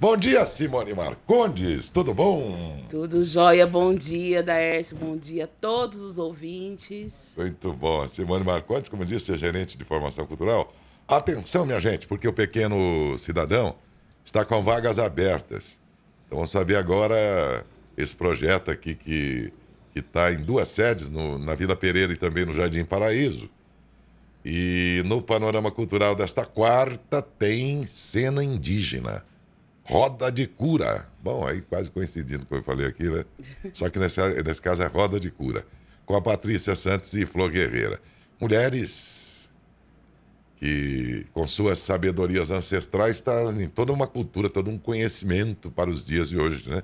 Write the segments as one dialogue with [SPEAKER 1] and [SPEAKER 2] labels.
[SPEAKER 1] Bom dia, Simone Marcondes, tudo bom?
[SPEAKER 2] Tudo jóia, bom dia, Daércio, bom dia a todos os ouvintes.
[SPEAKER 1] Muito bom. Simone Marcondes, como disse, é gerente de formação cultural. Atenção, minha gente, porque o pequeno cidadão está com vagas abertas. Então vamos saber agora esse projeto aqui que está em duas sedes, no, na Vila Pereira e também no Jardim Paraíso. E no panorama cultural desta quarta tem cena indígena. Roda de cura. Bom, aí quase coincidindo com o que eu falei aqui, né? Só que nesse, nesse caso é roda de cura. Com a Patrícia Santos e Flor Guerreira. Mulheres que, com suas sabedorias ancestrais, estão tá em toda uma cultura, todo um conhecimento para os dias de hoje, né?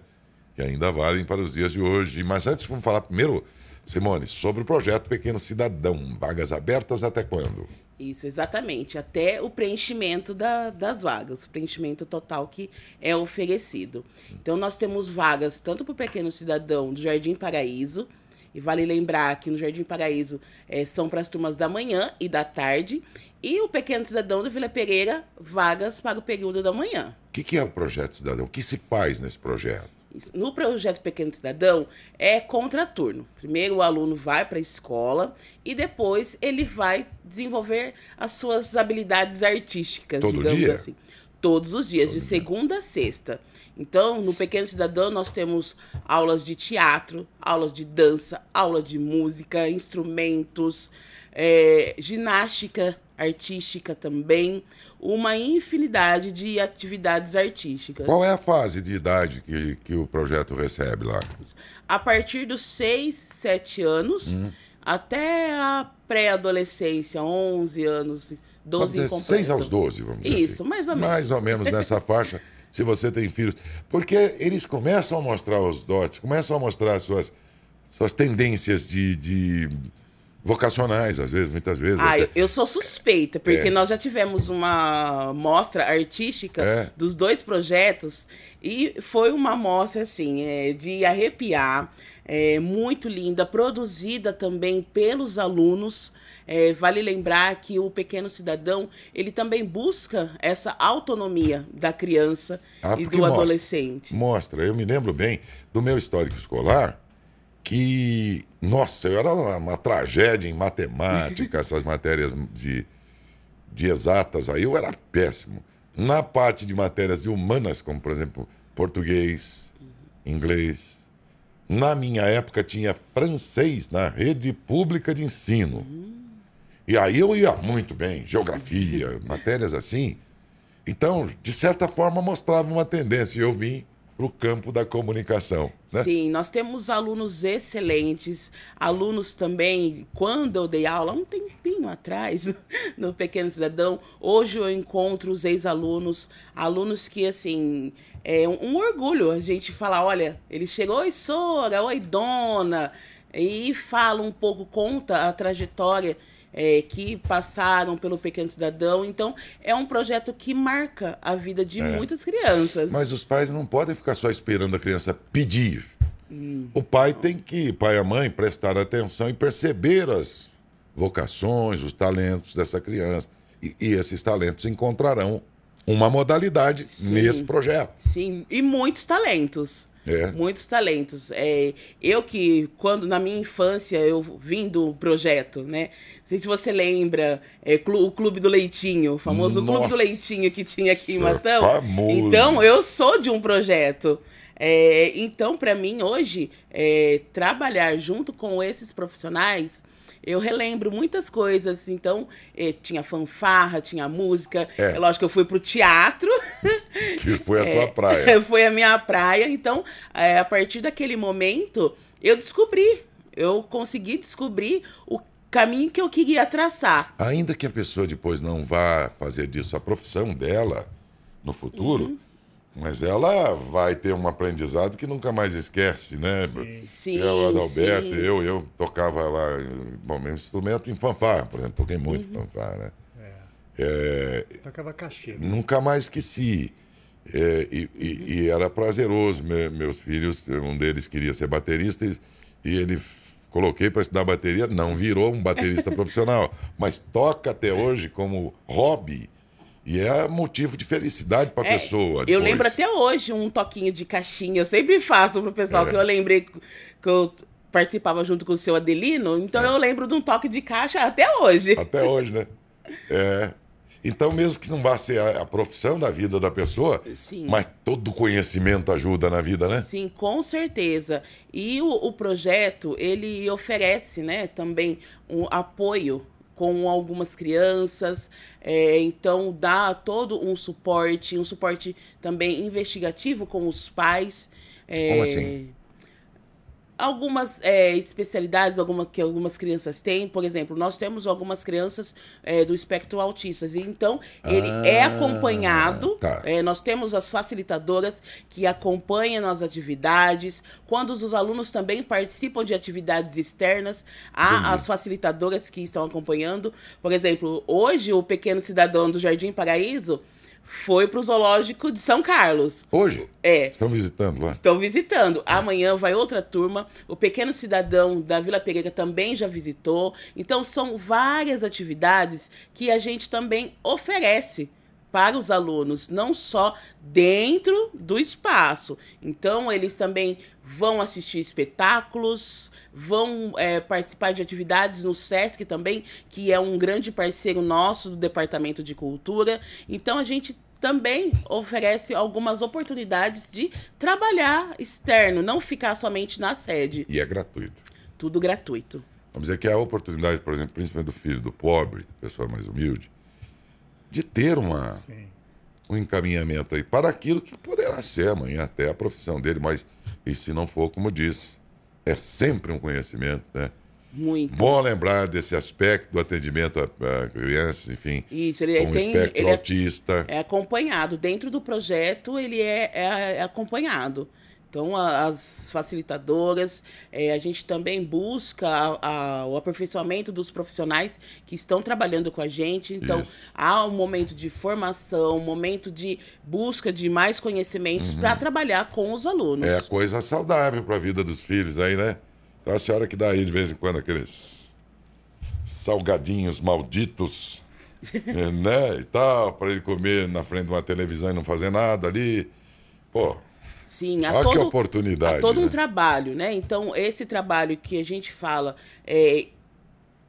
[SPEAKER 1] Que ainda valem para os dias de hoje. Mas antes, vamos falar primeiro, Simone, sobre o projeto Pequeno Cidadão. Vagas abertas até quando?
[SPEAKER 2] Isso, exatamente. Até o preenchimento da, das vagas, o preenchimento total que é oferecido. Então, nós temos vagas tanto para o pequeno cidadão do Jardim Paraíso, e vale lembrar que no Jardim Paraíso é, são para as turmas da manhã e da tarde, e o pequeno cidadão da Vila Pereira, vagas para o período da manhã. O
[SPEAKER 1] que, que é o Projeto Cidadão? O que se faz nesse projeto?
[SPEAKER 2] no projeto Pequeno Cidadão é contraturno. Primeiro o aluno vai para a escola e depois ele vai desenvolver as suas habilidades artísticas, Todo digamos dia? assim. Todos os dias, Todo de segunda a sexta. Então, no Pequeno Cidadão, nós temos aulas de teatro, aulas de dança, aula de música, instrumentos, é, ginástica artística também, uma infinidade de atividades artísticas. Qual é
[SPEAKER 1] a fase de idade que, que o projeto recebe lá?
[SPEAKER 2] A partir dos 6, 7 anos, hum. até a pré-adolescência, 11 anos, 12 incompletos. 6 aos 12, vamos dizer Isso, assim. mais ou menos. Mais ou menos
[SPEAKER 1] nessa faixa, se você tem filhos. Porque eles começam a mostrar os dotes, começam a mostrar suas, suas tendências de... de vocacionais, às vezes, muitas vezes. Ah, eu
[SPEAKER 2] sou suspeita, porque é. nós já tivemos uma mostra artística é. dos dois projetos e foi uma mostra, assim, é, de arrepiar, é, muito linda, produzida também pelos alunos. É, vale lembrar que o pequeno cidadão ele também busca essa autonomia da criança
[SPEAKER 1] ah, e do mostra, adolescente. Mostra, eu me lembro bem do meu histórico escolar que, nossa, eu era uma, uma tragédia em matemática, essas matérias de, de exatas aí, eu era péssimo. Na parte de matérias de humanas, como por exemplo português, inglês. Na minha época tinha francês na rede pública de ensino. E aí eu ia muito bem, geografia, matérias assim. Então, de certa forma, mostrava uma tendência. E eu vim para o campo da comunicação. Né? Sim,
[SPEAKER 2] nós temos alunos excelentes, alunos também, quando eu dei aula, um tempinho atrás, no Pequeno Cidadão, hoje eu encontro os ex-alunos, alunos que, assim, é um orgulho a gente falar, olha, ele chegou, oi, Sora, oi, dona, e fala um pouco, conta a trajetória é, que passaram pelo Pequeno Cidadão. Então, é um projeto que marca a vida de é. muitas
[SPEAKER 1] crianças. Mas os pais não podem ficar só esperando a criança pedir. Hum. O pai tem que, pai e a mãe, prestar atenção e perceber as vocações, os talentos dessa criança. E, e esses talentos encontrarão uma modalidade sim, nesse projeto.
[SPEAKER 2] Sim, e muitos talentos. É. Muitos talentos. É, eu que, quando na minha infância, eu vim do projeto, né? Não sei se você lembra, é, clu, o Clube do Leitinho, o famoso Nossa. Clube do Leitinho que tinha aqui em é Matão. É Então, eu sou de um projeto. É, então, para mim, hoje, é, trabalhar junto com esses profissionais eu relembro muitas coisas. Então, eh, tinha fanfarra, tinha música. É, é lógico que eu fui pro teatro.
[SPEAKER 1] Que foi a tua é, praia.
[SPEAKER 2] Foi a minha praia. Então, é, a partir daquele momento, eu descobri. Eu consegui descobrir o caminho que eu queria traçar.
[SPEAKER 1] Ainda que a pessoa depois não vá fazer disso a profissão dela no futuro, uhum. Mas ela vai ter um aprendizado que nunca mais esquece, né? Sim, sim. Ela, Adalberto, sim. eu, eu tocava lá, bom, mesmo instrumento em fanfarra, por exemplo, toquei muito uhum. fanfarra, né? É, é tocava cachê. Né? Nunca mais esqueci. É, e, uhum. e, e, uhum. era prazeroso. Me, meus filhos, um deles queria ser baterista e, e ele coloquei para estudar bateria, não virou um baterista profissional, mas toca até é. hoje como hobby e é motivo de felicidade para a é, pessoa. Depois. Eu lembro
[SPEAKER 2] até hoje um toquinho de caixinha. Eu sempre faço pro pessoal é. que eu lembrei que eu participava junto com o seu Adelino. Então é. eu lembro de um toque de caixa até hoje. Até
[SPEAKER 1] hoje, né? É. Então, mesmo que não vá ser a, a profissão da vida da pessoa, Sim. mas todo conhecimento ajuda na vida, né?
[SPEAKER 2] Sim, com certeza. E o, o projeto, ele oferece né, também um apoio com algumas crianças. É, então, dá todo um suporte, um suporte também investigativo com os pais. É, Como assim? algumas é, especialidades alguma, que algumas crianças têm. Por exemplo, nós temos algumas crianças é, do espectro autista. Então, ele é ah, é acompanhado. Tá. É, nós temos as facilitadoras que acompanham as atividades. Quando os alunos também participam de atividades externas, há Sim. as facilitadoras que estão acompanhando. Por exemplo, hoje o pequeno cidadão do Jardim Paraíso foi pro zoológico de São Carlos. Hoje? É.
[SPEAKER 1] Estão visitando lá?
[SPEAKER 2] Estão visitando. É. Amanhã vai outra turma. O Pequeno Cidadão da Vila Pereira também já visitou. Então, são várias atividades que a gente também oferece para os alunos, não só dentro do espaço. Então, eles também vão assistir espetáculos, vão é, participar de atividades no SESC também, que é um grande parceiro nosso do Departamento de Cultura. Então, a gente também oferece algumas oportunidades de trabalhar externo, não ficar somente na sede.
[SPEAKER 1] E é gratuito.
[SPEAKER 2] Tudo gratuito.
[SPEAKER 1] Vamos dizer que é a oportunidade, por exemplo, principalmente do filho do pobre, pessoa mais humilde, de ter uma, um encaminhamento aí para aquilo que poderá ser amanhã até a profissão dele, mas e se não for, como disse, é sempre um conhecimento, né? Muito. Bom lembrar desse aspecto do atendimento a, a crianças, enfim.
[SPEAKER 2] Isso, ele é com tem, espectro ele é
[SPEAKER 1] autista. É,
[SPEAKER 2] é acompanhado. Dentro do projeto, ele é, é, é acompanhado. Então, as facilitadoras, é, a gente também busca a, a, o aperfeiçoamento dos profissionais que estão trabalhando com a gente. Então, Isso. há um momento de formação, um momento de busca de mais conhecimentos uhum. para trabalhar com os alunos. É
[SPEAKER 1] coisa saudável para a vida dos filhos aí, né? Então, a senhora que dá aí de vez em quando aqueles salgadinhos malditos, né? E tal, para ele comer na frente de uma televisão e não fazer nada ali. Pô,
[SPEAKER 2] Sim, há Olha todo, que oportunidade. Há todo né? um trabalho, né? Então, esse trabalho que a gente fala é,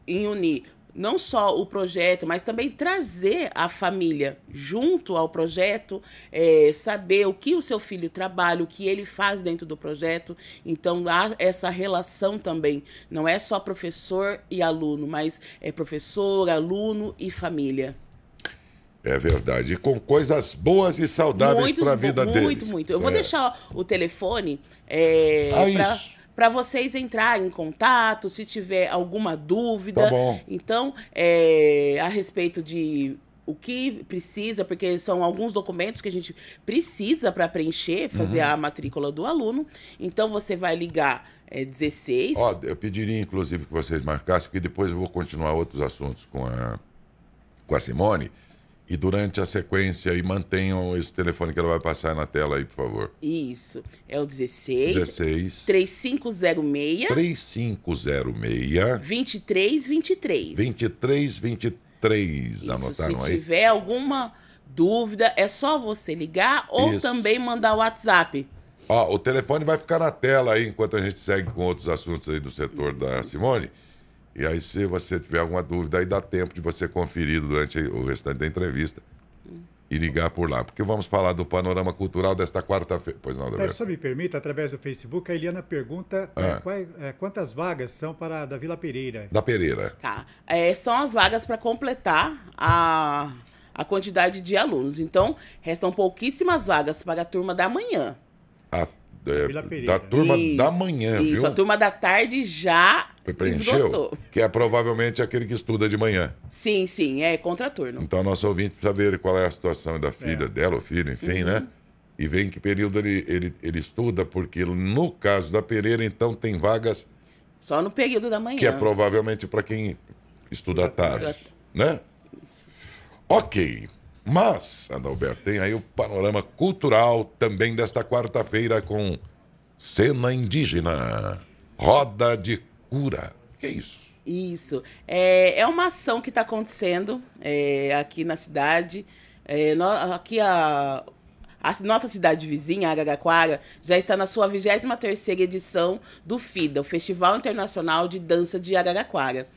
[SPEAKER 2] em unir não só o projeto, mas também trazer a família junto ao projeto, é, saber o que o seu filho trabalha, o que ele faz dentro do projeto. Então há essa relação também. Não é só professor e aluno, mas é professor, aluno e família.
[SPEAKER 1] É verdade. E com coisas boas e saudáveis para a vida muito, deles. Muito, muito. Eu vou é. deixar
[SPEAKER 2] o telefone é, ah, para vocês entrarem em contato, se tiver alguma dúvida. Tá bom. Então, é, a respeito de o que precisa, porque são alguns documentos que a gente precisa para preencher, fazer uhum. a matrícula do aluno. Então você vai ligar é, eh, 16. Ó,
[SPEAKER 1] eu pediria inclusive que vocês marcassem, porque depois eu vou continuar outros assuntos com a, com a Simone e durante a sequência e mantenham esse telefone que ela vai passar na tela aí, por favor.
[SPEAKER 2] Isso. É o 16 16 3506
[SPEAKER 1] 3506
[SPEAKER 2] 2323
[SPEAKER 1] 2323. Isso, anotaram se aí. Se tiver
[SPEAKER 2] alguma dúvida, é só você ligar ou Isso. também mandar o WhatsApp.
[SPEAKER 1] Ó, o telefone vai ficar na tela aí enquanto a gente segue com outros assuntos aí do setor da Simone. E aí, se você tiver alguma dúvida, aí dá tempo de você conferir durante o restante da entrevista e ligar por lá. Porque vamos falar do panorama cultural desta quarta-feira. Pois não, Davi. Só me permita, através do Facebook, a Eliana pergunta é, ah. é, quais, é,
[SPEAKER 2] quantas vagas são para da Vila Pereira.
[SPEAKER 1] Da Pereira. Tá.
[SPEAKER 2] É, são as vagas para completar a, a quantidade de alunos. Então, restam pouquíssimas vagas para a turma da manhã.
[SPEAKER 1] A é, da turma isso, da manhã, isso. viu? A turma
[SPEAKER 2] da tarde já preencheu, esgotou.
[SPEAKER 1] que é provavelmente aquele que estuda de manhã.
[SPEAKER 2] Sim, sim, é contraturno.
[SPEAKER 1] Então, nosso ouvinte precisa ver qual é a situação da filha é. dela, o filho, enfim, uhum. né? E ver em que período ele, ele, ele estuda, porque no caso da Pereira, então, tem vagas...
[SPEAKER 2] Só no período da manhã. Que é
[SPEAKER 1] provavelmente para quem estuda à tarde, né? Isso. Ok. Mas, Adalberto, tem aí o panorama cultural também desta quarta-feira com cena indígena, roda de cura. que é isso?
[SPEAKER 2] Isso. É, é uma ação que está acontecendo é, aqui na cidade. É, no, aqui a, a, nossa cidade vizinha, Araraquara, já está na sua 23ª edição do FIDA, o Festival Internacional de Dança de Araraquara.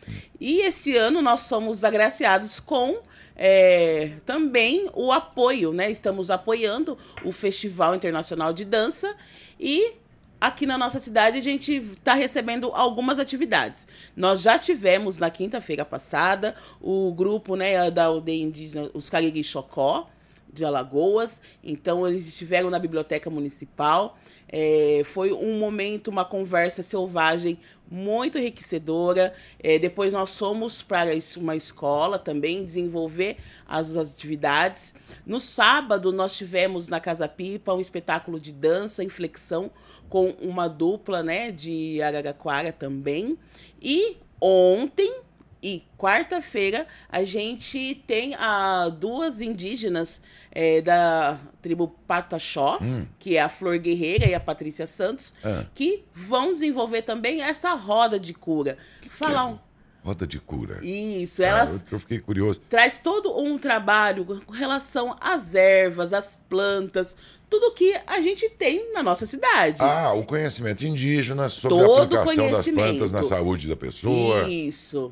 [SPEAKER 2] E esse ano nós somos agraciados com é, também o apoio, né? Estamos apoiando o Festival Internacional de Dança e aqui na nossa cidade a gente está recebendo algumas atividades. Nós já tivemos na quinta-feira passada o grupo né, da aldeia indígena, os Cariri Chocó, de Alagoas. Então, eles estiveram na biblioteca municipal. É, foi um momento, uma conversa selvagem muito enriquecedora. É, depois nós fomos para uma escola também desenvolver as atividades. No sábado nós tivemos na Casa Pipa um espetáculo de dança, flexão com uma dupla né, de Araraquara também. E ontem e quarta-feira a gente tem a, duas indígenas é, da tribo Pataxó, hum. que é a Flor Guerreira e a Patrícia Santos, ah. que vão desenvolver também essa roda de cura. Falar é? um.
[SPEAKER 1] Roda de cura.
[SPEAKER 2] Isso, ah, elas. Ah,
[SPEAKER 1] eu, fiquei curioso.
[SPEAKER 2] Traz todo um trabalho com relação às ervas, às plantas, tudo que a gente tem na nossa cidade.
[SPEAKER 1] Ah, o conhecimento indígena sobre todo a aplicação das plantas na saúde da pessoa.
[SPEAKER 2] Isso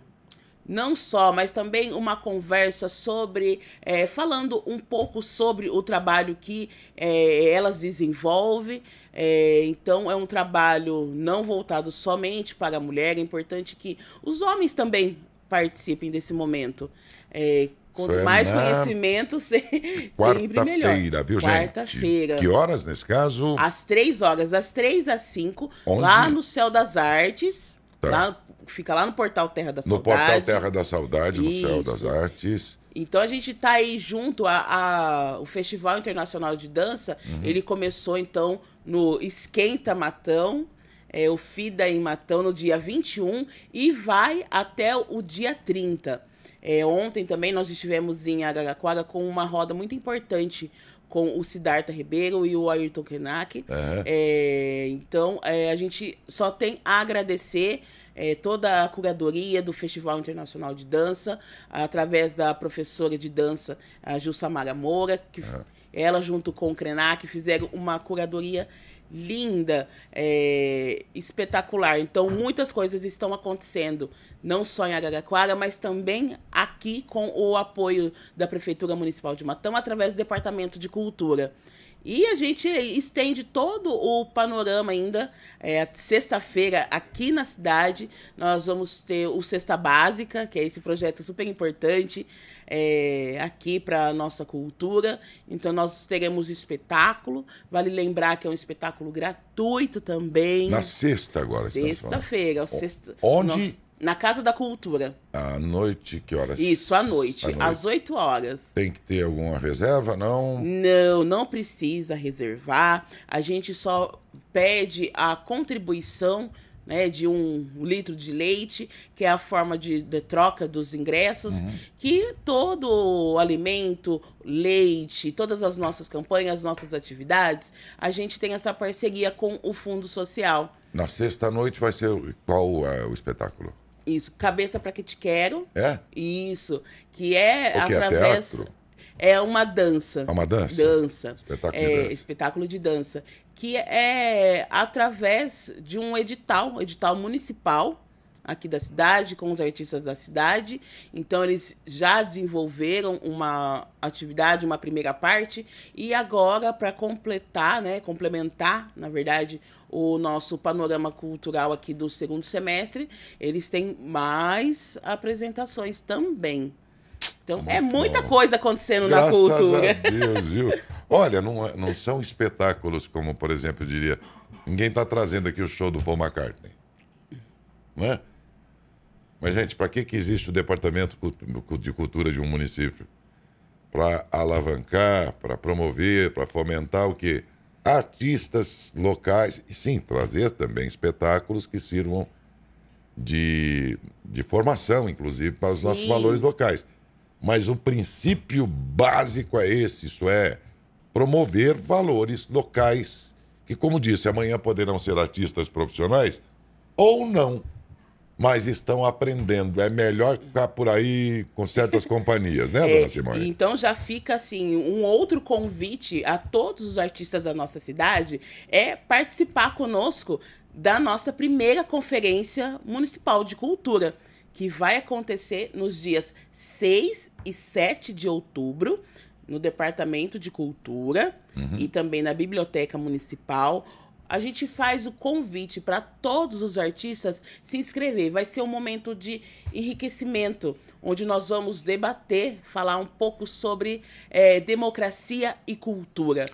[SPEAKER 2] não só, mas também uma conversa sobre, é, falando um pouco sobre o trabalho que é, elas desenvolvem. É, então, é um trabalho não voltado somente para a mulher, é importante que os homens também participem desse momento. É, quanto Isso é mais conhecimento, se, Quarta-feira, viu, Quarta gente? Quarta-feira. Que
[SPEAKER 1] horas, nesse caso? Às
[SPEAKER 2] três horas, das três às cinco, Onde? lá no Céu das Artes. Tá. Lá fica lá no Portal Terra da Saudade. No Portal Terra
[SPEAKER 1] da Saudade, Isso. no Céu das Artes.
[SPEAKER 2] Então a gente está aí junto a, a, o Festival Internacional de Dança. Uhum. Ele começou então no Esquenta Matão, é, o FIDA em Matão no dia 21 e vai até o dia 30. É, ontem também nós estivemos em Araraquara com uma roda muito importante com o Siddhartha Ribeiro e o Ayrton Krenak. É, é então é, a gente só tem a agradecer é, toda a curadoria do Festival Internacional de Dança, através da professora de dança, a Jussamara Moura, que uhum. ela, junto com o Krenak, fizeram uma curadoria linda, é, espetacular. Então, muitas coisas estão acontecendo, não só em Araraquara, mas também aqui com o apoio da Prefeitura Municipal de Matão, através do Departamento de Cultura. E a gente estende todo o panorama ainda. É, Sexta-feira, aqui na cidade, nós vamos ter o Sexta Básica, que é esse projeto super importante é, aqui para a nossa cultura. Então, nós teremos espetáculo. Vale lembrar que é um espetáculo gratuito também.
[SPEAKER 1] Na sexta agora. Tá sexta-feira. Sexta, onde? No
[SPEAKER 2] na Casa da Cultura.
[SPEAKER 1] À noite, que horas? Isso,
[SPEAKER 2] à noite, à noite, às 8 horas.
[SPEAKER 1] Tem que ter alguma reserva, não?
[SPEAKER 2] Não, não precisa reservar. A gente só pede a contribuição né, de um litro de leite, que é a forma de, de troca dos ingressos, uhum. que todo o alimento, leite, todas as nossas campanhas, nossas atividades, a gente tem essa parceria com o Fundo Social.
[SPEAKER 1] Na sexta noite vai ser qual uh, o espetáculo?
[SPEAKER 2] Isso, Cabeça para Que Te Quero. É? Isso, que é o que através... É é uma dança. É uma dança? Dança. Espetáculo, é, de dança. espetáculo de dança. Que é através de um edital, um edital municipal, aqui da cidade, com os artistas da cidade. Então, eles já desenvolveram uma atividade, uma primeira parte. E agora, para completar, né, complementar, na verdade, o nosso panorama cultural aqui do segundo semestre, eles têm mais apresentações também. Então, muito é muita bom. coisa acontecendo Graças na cultura. A
[SPEAKER 1] Deus, viu? Olha, não, é, não são espetáculos como, por exemplo, eu diria, ninguém está trazendo aqui o show do Paul McCartney. Né? Mas, gente, para que, que existe o Departamento de Cultura de um município? Para alavancar, para promover, para fomentar o quê? Artistas locais e, sim, trazer também espetáculos que sirvam de, de formação, inclusive, para os sim. nossos valores locais. Mas o princípio básico é esse, isso é promover valores locais que, como disse, amanhã poderão ser artistas profissionais ou não mas estão aprendendo. É melhor ficar por aí com certas companhias, né, é, dona Simone?
[SPEAKER 2] Então já fica assim, um outro convite a todos os artistas da nossa cidade é participar conosco da nossa primeira conferência municipal de cultura, que vai acontecer nos dias 6 e 7 de outubro no Departamento de Cultura uhum. e também na Biblioteca Municipal a gente faz o convite para todos os artistas se inscrever. Vai ser um momento de enriquecimento, onde nós vamos debater, falar um pouco sobre é, democracia e cultura.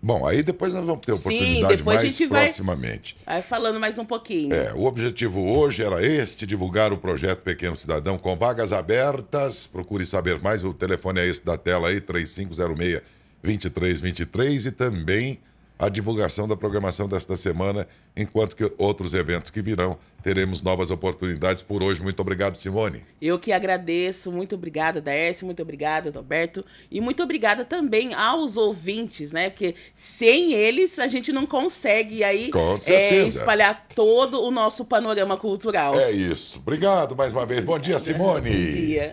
[SPEAKER 1] Bom, aí depois nós vamos ter oportunidade Sim, mais proximamente.
[SPEAKER 2] vai falando mais um pouquinho. É,
[SPEAKER 1] o objetivo hoje era este, divulgar o projeto Pequeno Cidadão com vagas abertas. Procure saber mais, o telefone é esse da tela aí, 3506 2323 e também a divulgação da programação desta semana, enquanto que outros eventos que virão teremos novas oportunidades por hoje. Muito obrigado, Simone.
[SPEAKER 2] Eu que agradeço. Muito obrigada, Daércio. Muito obrigada, Roberto. E muito obrigada também aos ouvintes, né? Porque sem eles a gente não consegue aí é, espalhar todo o nosso panorama cultural. É
[SPEAKER 1] isso. Obrigado mais uma vez. Bom dia, Simone. Bom
[SPEAKER 2] dia.